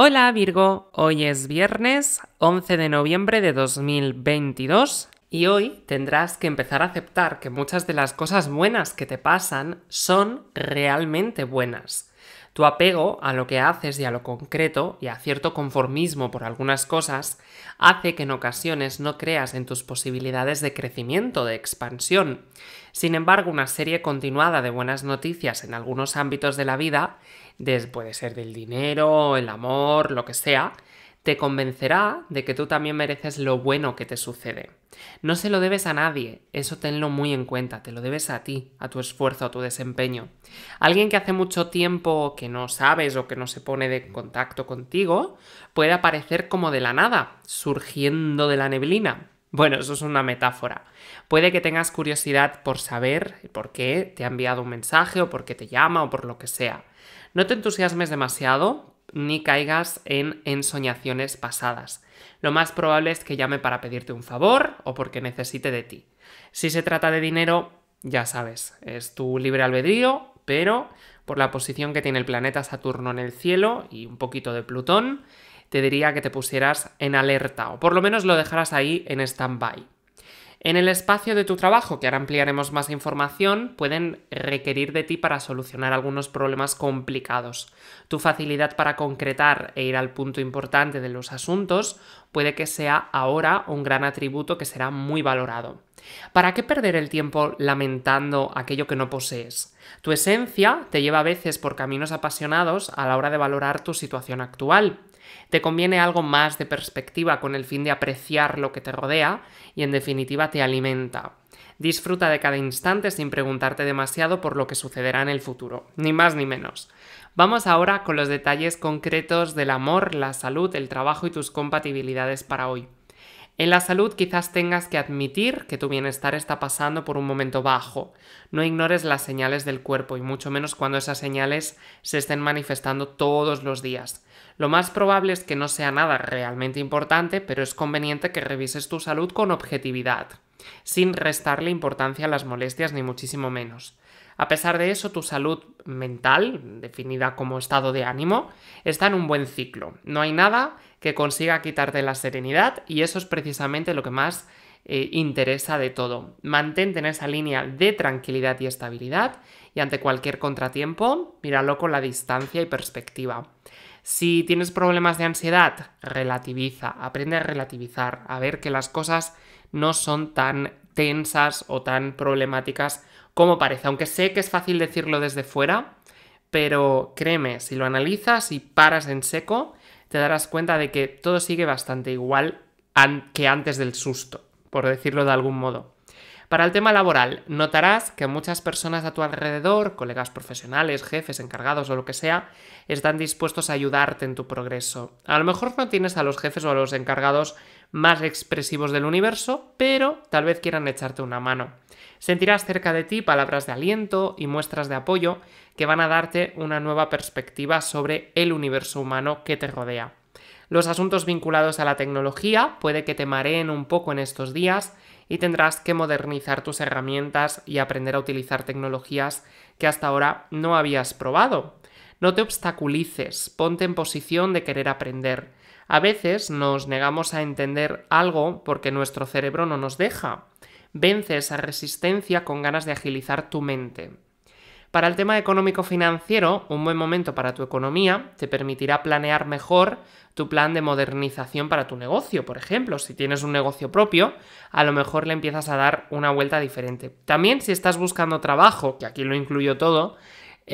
Hola Virgo, hoy es viernes 11 de noviembre de 2022 y hoy tendrás que empezar a aceptar que muchas de las cosas buenas que te pasan son realmente buenas. Tu apego a lo que haces y a lo concreto y a cierto conformismo por algunas cosas hace que en ocasiones no creas en tus posibilidades de crecimiento, de expansión. Sin embargo, una serie continuada de buenas noticias en algunos ámbitos de la vida, puede ser del dinero, el amor, lo que sea, te convencerá de que tú también mereces lo bueno que te sucede. No se lo debes a nadie, eso tenlo muy en cuenta, te lo debes a ti, a tu esfuerzo, a tu desempeño. Alguien que hace mucho tiempo que no sabes o que no se pone de contacto contigo puede aparecer como de la nada, surgiendo de la neblina. Bueno, eso es una metáfora. Puede que tengas curiosidad por saber por qué te ha enviado un mensaje o por qué te llama o por lo que sea. No te entusiasmes demasiado ni caigas en ensoñaciones pasadas. Lo más probable es que llame para pedirte un favor o porque necesite de ti. Si se trata de dinero, ya sabes, es tu libre albedrío, pero por la posición que tiene el planeta Saturno en el cielo y un poquito de Plutón, te diría que te pusieras en alerta o por lo menos lo dejaras ahí en stand-by. En el espacio de tu trabajo, que ahora ampliaremos más información, pueden requerir de ti para solucionar algunos problemas complicados. Tu facilidad para concretar e ir al punto importante de los asuntos puede que sea ahora un gran atributo que será muy valorado. ¿Para qué perder el tiempo lamentando aquello que no posees? Tu esencia te lleva a veces por caminos apasionados a la hora de valorar tu situación actual. Te conviene algo más de perspectiva con el fin de apreciar lo que te rodea y en definitiva te alimenta. Disfruta de cada instante sin preguntarte demasiado por lo que sucederá en el futuro, ni más ni menos. Vamos ahora con los detalles concretos del amor, la salud, el trabajo y tus compatibilidades para hoy. En la salud quizás tengas que admitir que tu bienestar está pasando por un momento bajo. No ignores las señales del cuerpo y mucho menos cuando esas señales se estén manifestando todos los días. Lo más probable es que no sea nada realmente importante, pero es conveniente que revises tu salud con objetividad, sin restarle importancia a las molestias ni muchísimo menos. A pesar de eso, tu salud mental, definida como estado de ánimo, está en un buen ciclo. No hay nada que consiga quitarte la serenidad y eso es precisamente lo que más eh, interesa de todo. Mantente en esa línea de tranquilidad y estabilidad y ante cualquier contratiempo, míralo con la distancia y perspectiva. Si tienes problemas de ansiedad, relativiza, aprende a relativizar, a ver que las cosas no son tan tensas o tan problemáticas como parece, aunque sé que es fácil decirlo desde fuera, pero créeme, si lo analizas y paras en seco, te darás cuenta de que todo sigue bastante igual que antes del susto, por decirlo de algún modo. Para el tema laboral, notarás que muchas personas a tu alrededor, colegas profesionales, jefes, encargados o lo que sea, están dispuestos a ayudarte en tu progreso. A lo mejor no tienes a los jefes o a los encargados más expresivos del universo, pero tal vez quieran echarte una mano. Sentirás cerca de ti palabras de aliento y muestras de apoyo que van a darte una nueva perspectiva sobre el universo humano que te rodea. Los asuntos vinculados a la tecnología puede que te mareen un poco en estos días y tendrás que modernizar tus herramientas y aprender a utilizar tecnologías que hasta ahora no habías probado. No te obstaculices, ponte en posición de querer aprender. A veces nos negamos a entender algo porque nuestro cerebro no nos deja. Vence esa resistencia con ganas de agilizar tu mente. Para el tema económico-financiero, un buen momento para tu economía te permitirá planear mejor tu plan de modernización para tu negocio. Por ejemplo, si tienes un negocio propio, a lo mejor le empiezas a dar una vuelta diferente. También si estás buscando trabajo, que aquí lo incluyo todo,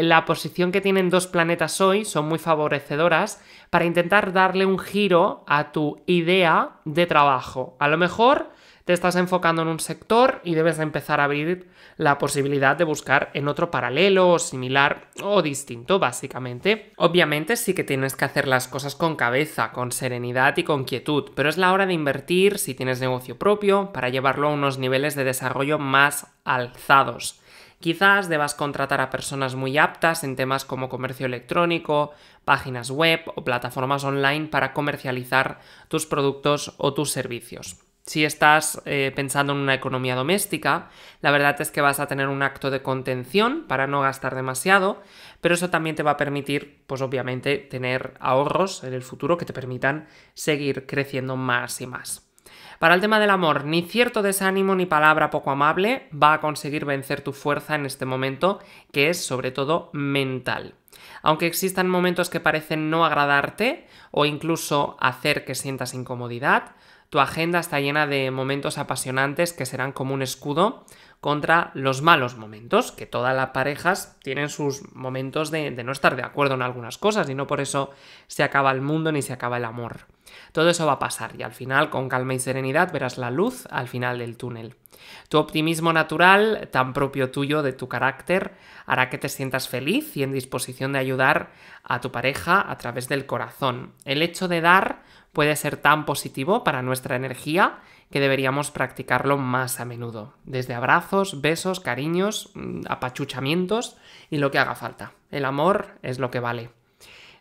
la posición que tienen dos planetas hoy son muy favorecedoras para intentar darle un giro a tu idea de trabajo. A lo mejor te estás enfocando en un sector y debes empezar a abrir la posibilidad de buscar en otro paralelo o similar o distinto, básicamente. Obviamente sí que tienes que hacer las cosas con cabeza, con serenidad y con quietud, pero es la hora de invertir si tienes negocio propio para llevarlo a unos niveles de desarrollo más alzados. Quizás debas contratar a personas muy aptas en temas como comercio electrónico, páginas web o plataformas online para comercializar tus productos o tus servicios. Si estás eh, pensando en una economía doméstica, la verdad es que vas a tener un acto de contención para no gastar demasiado, pero eso también te va a permitir, pues obviamente, tener ahorros en el futuro que te permitan seguir creciendo más y más. Para el tema del amor, ni cierto desánimo ni palabra poco amable va a conseguir vencer tu fuerza en este momento, que es sobre todo mental. Aunque existan momentos que parecen no agradarte o incluso hacer que sientas incomodidad, tu agenda está llena de momentos apasionantes que serán como un escudo contra los malos momentos, que todas las parejas tienen sus momentos de, no estar de acuerdo en algunas cosas y no por eso se acaba el mundo ni se acaba el amor. Todo eso va a pasar y al final, con calma y serenidad, verás la luz al final del túnel. Tu optimismo natural, tan propio tuyo de tu carácter, hará que te sientas feliz y en disposición de ayudar a tu pareja a través del corazón. El hecho de dar puede ser tan positivo para nuestra energía que deberíamos practicarlo más a menudo, desde abrazos, besos, cariños, mm, apachuchamientos y lo que haga falta. El amor es lo que vale.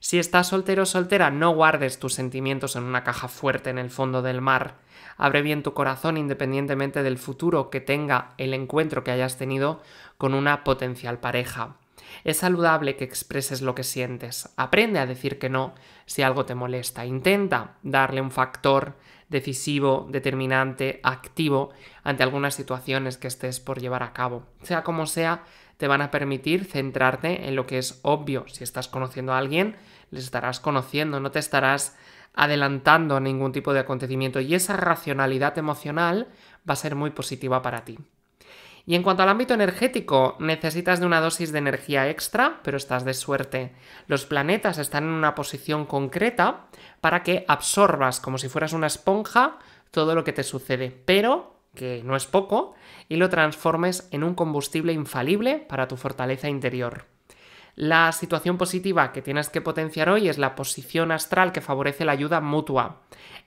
Si estás soltero o soltera, no guardes tus sentimientos en una caja fuerte en el fondo del mar. Abre bien tu corazón independientemente del futuro que tenga el encuentro que hayas tenido con una potencial pareja. Es saludable que expreses lo que sientes. Aprende a decir que no si algo te molesta. Intenta darle un factor decisivo, determinante, activo ante algunas situaciones que estés por llevar a cabo. Sea como sea, te van a permitir centrarte en lo que es obvio. Si estás conociendo a alguien, les estarás conociendo, no te estarás adelantando a ningún tipo de acontecimiento y esa racionalidad emocional va a ser muy positiva para ti. Y en cuanto al ámbito energético, necesitas de una dosis de energía extra, pero estás de suerte. Los planetas están en una posición concreta para que absorbas como si fueras una esponja todo lo que te sucede, pero que no es poco, y lo transformes en un combustible infalible para tu fortaleza interior. La situación positiva que tienes que potenciar hoy es la posición astral que favorece la ayuda mutua,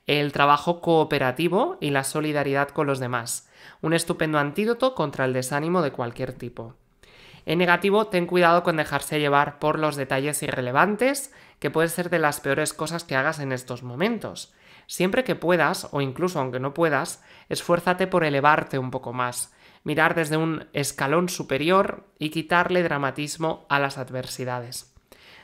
el trabajo cooperativo y la solidaridad con los demás, un estupendo antídoto contra el desánimo de cualquier tipo. En negativo, ten cuidado con dejarse llevar por los detalles irrelevantes, que puede ser de las peores cosas que hagas en estos momentos. Siempre que puedas, o incluso aunque no puedas, esfuérzate por elevarte un poco más, mirar desde un escalón superior y quitarle dramatismo a las adversidades.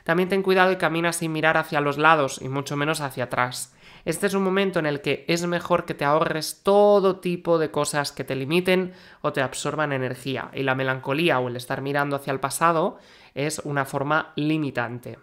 También ten cuidado y camina sin mirar hacia los lados y mucho menos hacia atrás. Este es un momento en el que es mejor que te ahorres todo tipo de cosas que te limiten o te absorban energía, y la melancolía o el estar mirando hacia el pasado es una forma limitante.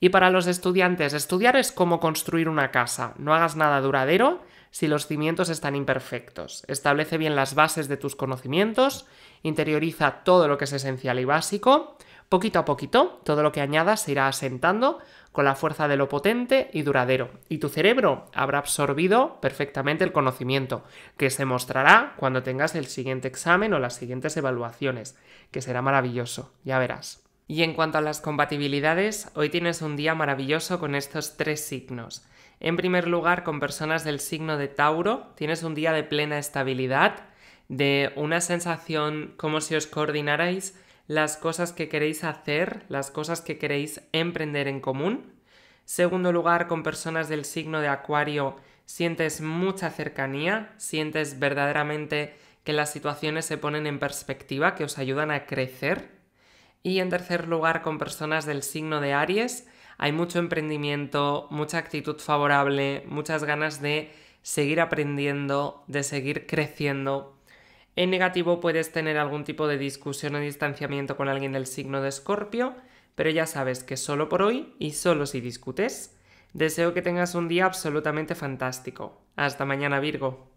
Y para los estudiantes, estudiar es como construir una casa. No hagas nada duradero si los cimientos están imperfectos. Establece bien las bases de tus conocimientos, interioriza todo lo que es esencial y básico. Poquito a poquito, todo lo que añadas se irá asentando con la fuerza de lo potente y duradero. Y tu cerebro habrá absorbido perfectamente el conocimiento, que se mostrará cuando tengas el siguiente examen o las siguientes evaluaciones, que será maravilloso, ya verás. Y en cuanto a las compatibilidades, hoy tienes un día maravilloso con estos tres signos. En primer lugar, con personas del signo de Tauro, tienes un día de plena estabilidad, de una sensación como si os coordinarais las cosas que queréis hacer, las cosas que queréis emprender en común. Segundo lugar, con personas del signo de Acuario, sientes mucha cercanía, sientes verdaderamente que las situaciones se ponen en perspectiva, que os ayudan a crecer. Y en tercer lugar, con personas del signo de Aries, hay mucho emprendimiento, mucha actitud favorable, muchas ganas de seguir aprendiendo, de seguir creciendo. En negativo puedes tener algún tipo de discusión o distanciamiento con alguien del signo de Escorpio, pero ya sabes que solo por hoy y solo si discutes. Deseo que tengas un día absolutamente fantástico. Hasta mañana Virgo.